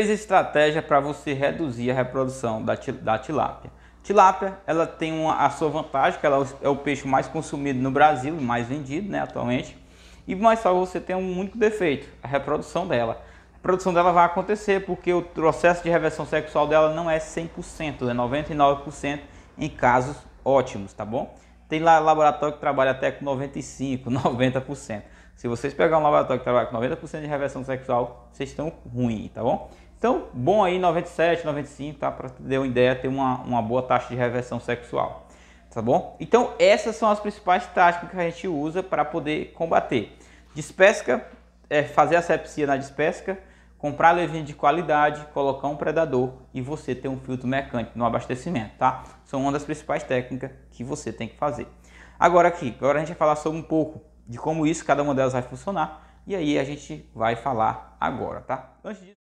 Três estratégias para você reduzir a reprodução da, da tilápia. Tilápia, ela tem uma, a sua vantagem, que ela é o peixe mais consumido no Brasil, mais vendido né, atualmente. E mais só você tem um único defeito, a reprodução dela. A reprodução dela vai acontecer porque o processo de reversão sexual dela não é 100%, é 99% em casos ótimos, tá bom? Tem lá laboratório que trabalha até com 95%, 90%. Se vocês pegar um laboratório que trabalha com 90% de reversão sexual, vocês estão ruim, tá bom? Então, bom aí, 97, 95, tá? Para ter uma ideia, ter uma, uma boa taxa de reversão sexual, tá bom? Então, essas são as principais táticas que a gente usa para poder combater. Despesca, é, fazer sepsia na despesca, comprar levinha de qualidade, colocar um predador e você ter um filtro mecânico no abastecimento, tá? São uma das principais técnicas que você tem que fazer. Agora aqui, agora a gente vai falar sobre um pouco de como isso, cada uma delas vai funcionar, e aí a gente vai falar agora, tá? Antes de...